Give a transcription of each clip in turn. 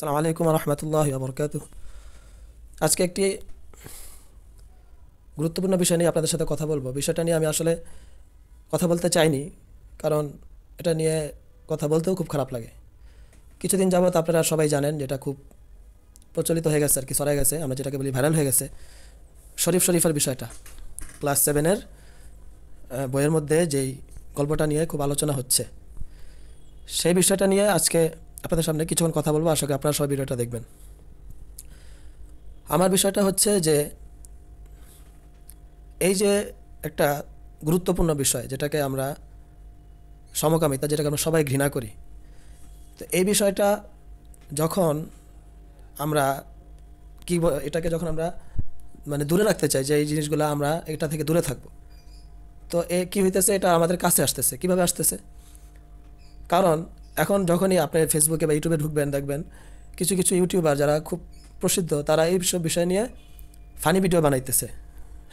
সালাম আলাইকুম রহমতুল্লাহ আবরকাত আজকে একটি গুরুত্বপূর্ণ বিষয় নিয়ে আপনাদের সাথে কথা বলবো বিষয়টা নিয়ে আমি আসলে কথা বলতে চাইনি কারণ এটা নিয়ে কথা বলতেও খুব খারাপ লাগে কিছুদিন যাবৎ আপনারা সবাই জানেন যেটা খুব প্রচলিত হয়ে গেছে আর কি সরাই গেছে আমরা যেটাকে বলি ভাইরাল হয়ে গেছে শরীফ শরীফের বিষয়টা ক্লাস সেভেনের বইয়ের মধ্যে যেই গল্পটা নিয়ে খুব আলোচনা হচ্ছে সেই বিষয়টা নিয়ে আজকে আপনাদের সামনে কিছুক্ষণ কথা বলবো আশা করি আপনারা সব ভিডিওটা দেখবেন আমার বিষয়টা হচ্ছে যে এই যে একটা গুরুত্বপূর্ণ বিষয় যেটাকে আমরা সমকামিতা যেটাকে আমরা সবাই ঘৃণা করি তো এই বিষয়টা যখন আমরা কি এটাকে যখন আমরা মানে দূরে রাখতে চাই যে এই জিনিসগুলো আমরা এটা থেকে দূরে থাকব তো এ কী হইতেছে এটা আমাদের কাছে আসতেছে কিভাবে আসতেছে কারণ এখন যখনই আপনি ফেসবুকে বা ইউটিউবে ঢুকবেন দেখবেন কিছু কিছু ইউটিউবার যারা খুব প্রসিদ্ধ তারা এই সব বিষয় নিয়ে ফানি ভিডিও বানাইতেছে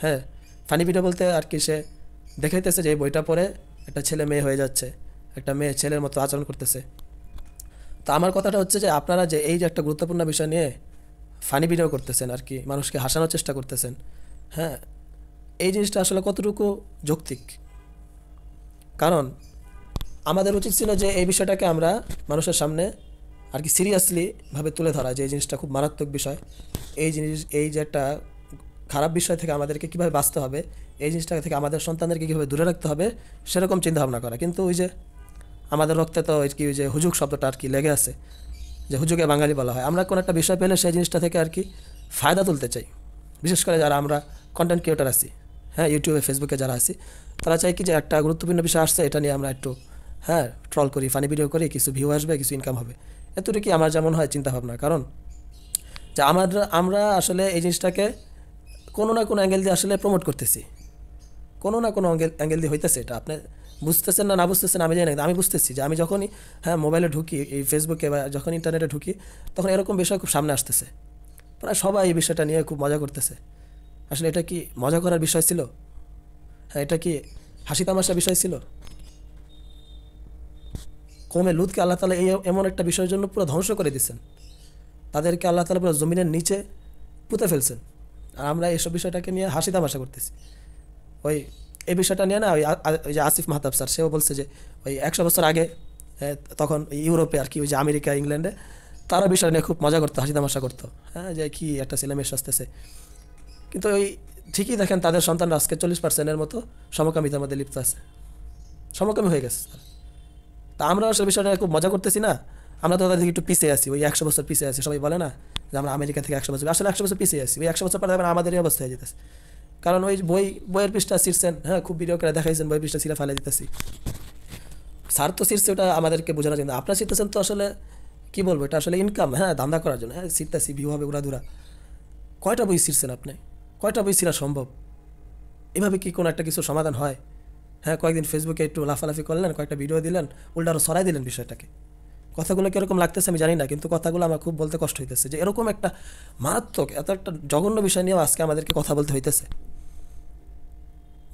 হ্যাঁ ফানি ভিডিও বলতে আর কি সে দেখাইতেছে যে এই বইটা পড়ে একটা ছেলে মেয়ে হয়ে যাচ্ছে একটা মেয়ে ছেলের মতো আচরণ করতেছে তো আমার কথাটা হচ্ছে যে আপনারা যে এই যে একটা গুরুত্বপূর্ণ বিষয় নিয়ে ফানি ভিডিও করতেছেন আর কি মানুষকে হাসানোর চেষ্টা করতেছেন হ্যাঁ এই জিনিসটা আসলে কতটুকু যৌক্তিক কারণ আমাদের উচিত ছিল যে এই বিষয়টাকে আমরা মানুষের সামনে আর কি সিরিয়াসলিভাবে তুলে ধরা যে এই জিনিসটা খুব মারাত্মক বিষয় এই জিনিস এই যে একটা খারাপ বিষয় থেকে আমাদেরকে কীভাবে বাঁচতে হবে এই জিনিসটা থেকে আমাদের সন্তানদেরকে কীভাবে দূরে রাখতে হবে সেরকম চিন্তাভাবনা করা কিন্তু ওই যে আমাদের রক্তে তো ওই কি ওই যে হুজুক শব্দটা আর কি লেগে আছে যে হুজুকে বাঙালি বলা হয় আমরা কোনো একটা বিষয় পেলে সেই জিনিসটা থেকে আর কি ফায়দা তুলতে চাই বিশেষ করে যারা আমরা কন্টেন্ট ক্রিয়েটার আছি হ্যাঁ ইউটিউবে ফেসবুকে যারা আছি তারা চাই কি যে একটা গুরুত্বপূর্ণ বিষয় আসছে এটা নিয়ে আমরা একটু হ্যাঁ ট্রল করি ফানি ভিডিও করি কিছু ভিউ আসবে কিছু ইনকাম হবে এতটুকুই আমার যেমন হয় চিন্তাভাবনা কারণ যে আমার আমরা আসলে এই জিনিসটাকে কোনো না কোনো অ্যাঙ্গেল দিয়ে আসলে প্রমোট করতেছি কোনো না কোনো অ্যাঙ্গেল অ্যাঙ্গেল দিয়ে হইতেছে এটা আপনি বুঝতেছেন না না বুঝতেছেন আমি জানি না আমি বুঝতেছি যে আমি যখনই হ্যাঁ মোবাইলে ঢুকি এই ফেসবুকে বা যখন ইন্টারনেটে ঢুকি তখন এরকম বিষয় খুব সামনে আসতেছে প্রায় সবাই এই বিষয়টা নিয়ে খুব মজা করতেছে আসলে এটা কি মজা করার বিষয় ছিল হ্যাঁ এটা কি হাসি তামাশার বিষয় ছিল কমে লুতকে আল্লাহ তালা এই এমন একটা বিষয়ের জন্য পুরো ধ্বংস করে দিচ্ছেন তাদেরকে আল্লাহ তালা পুরো জমিনের নিচে পুঁতে ফেলছেন আর আমরা এইসব বিষয়টাকে নিয়ে হাসি তামাশা করতেছি ওই এই বিষয়টা নিয়ে না ওই যে আসিফ মাহতাব স্যার সেও বলছে যে ওই একশো বছর আগে তখন ইউরোপে আর কি ওই যে আমেরিকা ইংল্যান্ডে তারা বিষয় নিয়ে খুব মজা করতো হাসি তামাশা করতো হ্যাঁ যে কি একটা ছেলে মেয়ে সাজতেছে কিন্তু ওই ঠিকই দেখেন তাদের সন্তানরা আজকে চল্লিশ পার্সেন্টের মতো সমকামিতার মধ্যে লিপ্ত আছে সমকামী হয়ে গেছে স্যার তা আমরা সে বিষয়টা খুব মজা করতেছি না আমরা তো তাদের একটু পিছিয়ে আছি ওই একশো বছর পিছিয়ে আছি সবাই বলে না যে আমরা আমেরিকা থেকে একশো বছর আসলে একশো বছর পিছিয়ে আছি ওই একশো বছর পরে আবার আমাদেরই অবস্থায় হয়ে যেতেছে কারণ ওই বই বইয়ের পৃষ্ঠা শিরছেন হ্যাঁ খুব ভিডিও করে দেখাইছেন বইয়ের পৃষ্ঠা ছিঁড়ে ফেলে দিতেছি স্যার তো শিরছে ওটা আমাদেরকে বোঝানোর জন্য আপনার শিখতেছেন তো আসলে কি বলবো এটা আসলে ইনকাম হ্যাঁ ধান্দা করার জন্য হ্যাঁ শিখতেছি ভিউ হবে উড়াধুরা কয়টা বই শিরছেন আপনি কয়টা বই ছিঁড়া সম্ভব এভাবে কি কোনো একটা কিছু সমাধান হয় হ্যাঁ কয়েকদিন ফেসবুকে একটু লাফালাফি করলেন কয়েকটা ভিডিও দিলেন আরও সরাই দিলেন বিষয়টাকে কথাগুলো কীরকম লাগতেছে আমি জানি না কিন্তু কথাগুলো আমার খুব বলতে কষ্ট হইতেছে যে এরকম একটা মারাত্মক এত একটা জঘন্য বিষয় নিয়েও আজকে আমাদেরকে কথা বলতে হইতেছে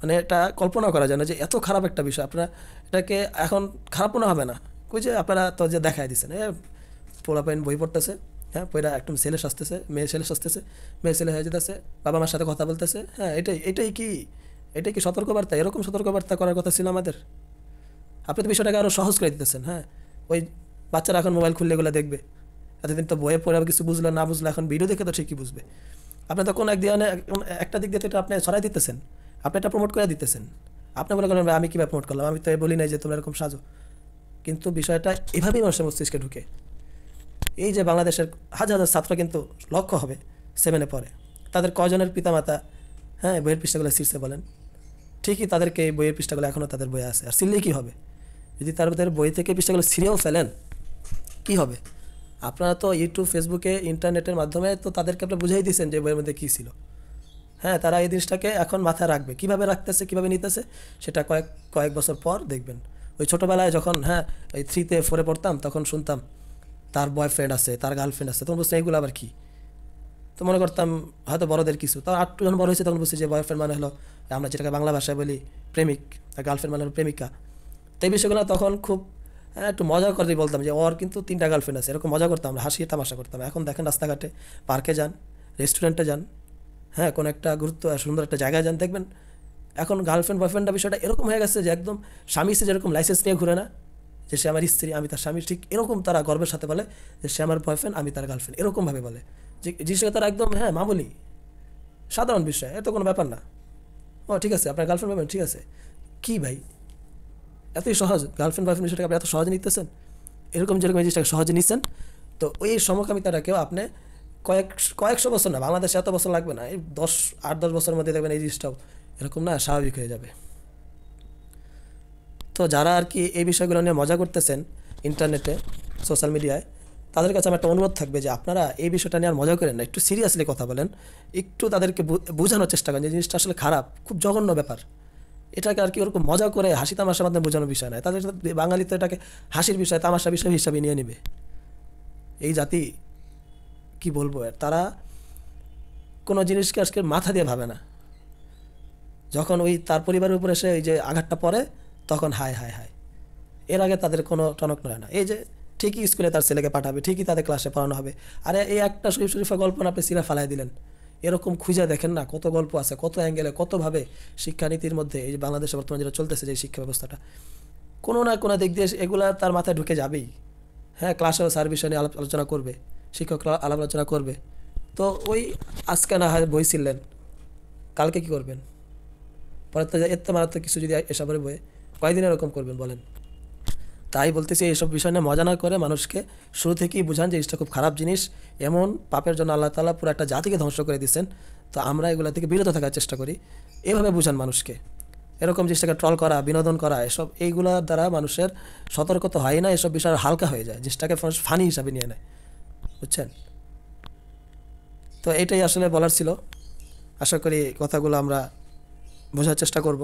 মানে এটা কল্পনা করা যায় না যে এত খারাপ একটা বিষয় আপনারা এটাকে এখন খারাপ মনে হবে না কই যে আপনারা তো যে দেখাই দিচ্ছেন হ্যাঁ পাইন বই পড়তেছে হ্যাঁ পয়রা একদম ছেলে সাজতেছে মেয়ে ছেলে সাজতেছে মেয়ে ছেলে হয়ে যেতেছে বাবা মার সাথে কথা বলতেছে হ্যাঁ এটাই এটাই কি এটা কি সতর্কবার্তা এরকম সতর্কবার্তা করার কথা ছিল আমাদের আপনি তো বিষয়টাকে আরও সহজ করে দিতেছেন হ্যাঁ ওই বাচ্চারা এখন মোবাইল খুললে এগুলো দেখবে এতদিন তো বইয়ে পড়ে কিছু বুঝলো না বুঝলো এখন ভিডিও দেখে তো ঠিকই বুঝবে আপনি কোনো এক দিয়ে একটা দিক দিয়ে এটা আপনি সরাই দিতেছেন আপনি এটা প্রমোট করে দিতেছেন আপনি বলে গেলেন আমি কীভাবে প্রমোট করলাম আমি তো বলি নাই যে তোমরা এরকম সাজো কিন্তু বিষয়টা এভাবেই মানুষের মস্তিষ্কে ঢুকে এই যে বাংলাদেশের হাজার হাজার ছাত্র কিন্তু লক্ষ্য হবে সেভেনে পরে তাদের কজনের পিতামাতা হ্যাঁ বইয়ের পৃষ্ঠাগুলো শীর্ষে বলেন ঠিকই তাদেরকে এই বইয়ের পৃষ্ঠাগুলো এখনও তাদের বই আছে আর ছিনলে কী হবে যদি তাদের বই থেকে পৃষ্ঠাগুলো ছিঁড়েও ফেলেন কি হবে আপনারা তো ইউটিউব ফেসবুকে ইন্টারনেটের মাধ্যমে তো তাদেরকে আপনি বুঝাই দিয়েছেন যে বইয়ের মধ্যে কী ছিল হ্যাঁ তারা এই জিনিসটাকে এখন মাথায় রাখবে কিভাবে রাখতেছে কিভাবে নিতেছে সেটা কয়েক কয়েক বছর পর দেখবেন ওই ছোটোবেলায় যখন হ্যাঁ ওই থ্রিতে ফোরে পড়তাম তখন শুনতাম তার বয়ফ্রেন্ড আছে তার গার্লফ্রেন্ড আছে তখন বুঝতে এইগুলো আবার কী তো মনে করতাম হয়তো বড়দের কিছু তার আটটু যখন বড় হয়েছে তখন বুঝছি যে বয়ফ্রেন্ড মানে হলো আমরা যেটাকে বাংলা ভাষায় বলি প্রেমিক আর গার্লফ্রেন্ড মানে হলো প্রেমিকা তো এই বিষয়গুলো তখন খুব হ্যাঁ, একটু মজা করে বলতাম যে ওর কিন্তু তিনটা গার্লফ্রেন্ড আছে এরকম মজা করতাম আমরা হাসিয়ে তামাশা করতাম এখন দেখেন রাস্তাঘাটে পার্কে যান রেস্টুরেন্টে যান হ্যাঁ কোনো একটা গুরুত্ব সুন্দর একটা জায়গায় যান দেখবেন এখন গার্লফ্রেন্ড বয়ফ্রেন্ডটা বিষয়টা এরকম হয়ে গেছে যে একদম স্বামী স্ত্রী যেরকম লাইসেন্স নিয়ে ঘুরে না যে সে আমার স্ত্রী আমি তার স্বামী ঠিক এরকম তারা গর্বের সাথে বলে যে সে আমার বয়ফ্রেন্ড আমি তার গার্লফ্রেন্ড এরকমভাবে বলে জিনিসটা তারা একদম হ্যাঁ মামুলি সাধারণ বিষয় এত কোনো ব্যাপার না ও ঠিক আছে আপনার গার্লফ্রেন্ড পাবেন ঠিক আছে কি ভাই এতই সহজ গার্লফ্রেন্ড বয়ফ্রেন্ড বিষয়টা আপনি এত সহজে নিতেছেন এরকম যেরকম জিনিসটাকে সহজে নিচ্ছেন তো ওই সমকামিতাটাকেও আপনি কয়েক কয়েকশো বছর না বাংলাদেশে এত বছর লাগবে না এই দশ আট দশ বছরের মধ্যে দেখবেন এই জিনিসটাও এরকম না স্বাভাবিক হয়ে যাবে তো যারা আর কি এই বিষয়গুলো নিয়ে মজা করতেছেন ইন্টারনেটে সোশ্যাল মিডিয়ায় তাদের কাছে আমার একটা অনুরোধ থাকবে যে আপনারা এই বিষয়টা নিয়ে আর মজা করেন না একটু সিরিয়াসলি কথা বলেন একটু তাদেরকে বোঝানোর চেষ্টা করেন যে জিনিসটা আসলে খারাপ খুব জঘন্য ব্যাপার এটাকে আর কি ওরকম মজা করে হাসি তামাশার মাধ্যমে বোঝানোর বিষয় নয় তাদের বাঙালি তো এটাকে হাসির বিষয় তামাশা বিষয় হিসাবে নিয়ে নেবে এই জাতি কি বলবো তারা কোনো জিনিসকে আজকে মাথা দিয়ে ভাবে না যখন ওই তার পরিবারের উপরে এসে ওই যে আঘাতটা পড়ে তখন হায় হায় হায় এর আগে তাদের কোনো টনক নয় না এই যে ঠিকই স্কুলে তার ছেলেকে পাঠাবে ঠিকই তাদের ক্লাসে পড়ানো হবে আরে এই একটা শরীফ শরীফা গল্প আপনি সিরা ফালাই দিলেন এরকম খুঁজে দেখেন না কত গল্প আছে কত অ্যাঙ্গেলে কতভাবে শিক্ষানীতির মধ্যে এই যে বাংলাদেশে বর্তমানে যেটা চলতেছে যে শিক্ষা ব্যবস্থাটা কোনো না কোনো দিক দিয়ে এগুলা তার মাথায় ঢুকে যাবেই হ্যাঁ ক্লাসেও স্যার বিষয় নিয়ে আলাপ আলোচনা করবে শিক্ষক আলাপ আলোচনা করবে তো ওই আজকে না হয় বই ছিলেন কালকে কি করবেন পরে তো তো মারাত্মক কিছু যদি এসবের বই কয়দিন এরকম করবেন বলেন তাই বলতেছি এইসব বিষয় নিয়ে মজা না করে মানুষকে শুরু থেকেই বুঝান যে জিনিসটা খুব খারাপ জিনিস এমন পাপের জন্য আল্লাহ তালা পুরো একটা জাতিকে ধ্বংস করে দিচ্ছেন তো আমরা এগুলো থেকে বিরত থাকার চেষ্টা করি এভাবে বুঝান মানুষকে এরকম জিনিসটাকে ট্রল করা বিনোদন করা এসব এইগুলোর দ্বারা মানুষের সতর্ক তো হয় না এসব বিষয় হালকা হয়ে যায় জিনিসটাকে মানুষ ফানি হিসাবে নিয়ে নেয় বুঝছেন তো এটাই আসলে বলার ছিল আশা করি কথাগুলো আমরা বোঝার চেষ্টা করব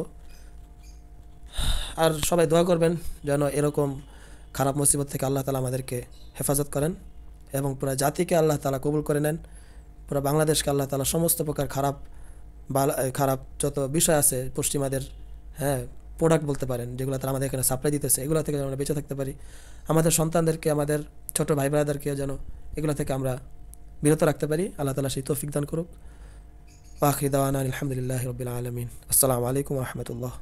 আর সবাই দোয়া করবেন যেন এরকম খারাপ মুসিবত থেকে আল্লাহ তালা আমাদেরকে হেফাজত করেন এবং পুরো জাতিকে আল্লাহ তালা কবুল করে নেন পুরো বাংলাদেশকে আল্লাহ তালা সমস্ত প্রকার খারাপ খারাপ যত বিষয় আছে পশ্চিমাদের হ্যাঁ প্রোডাক্ট বলতে পারেন যেগুলো তারা আমাদের এখানে সাপ্লাই দিতেছে এগুলো থেকে আমরা বেঁচে থাকতে পারি আমাদের সন্তানদেরকে আমাদের ছোট ভাই বোনাদেরকে যেন এগুলো থেকে আমরা বিরত রাখতে পারি আল্লাহ তালা সেই তৌফিক দান করুক পাখি দাওয়ান আলহামদুলিল্লাহ রবিল আলমিন আসসালামু আলাইকুম রহমতুল্লাহ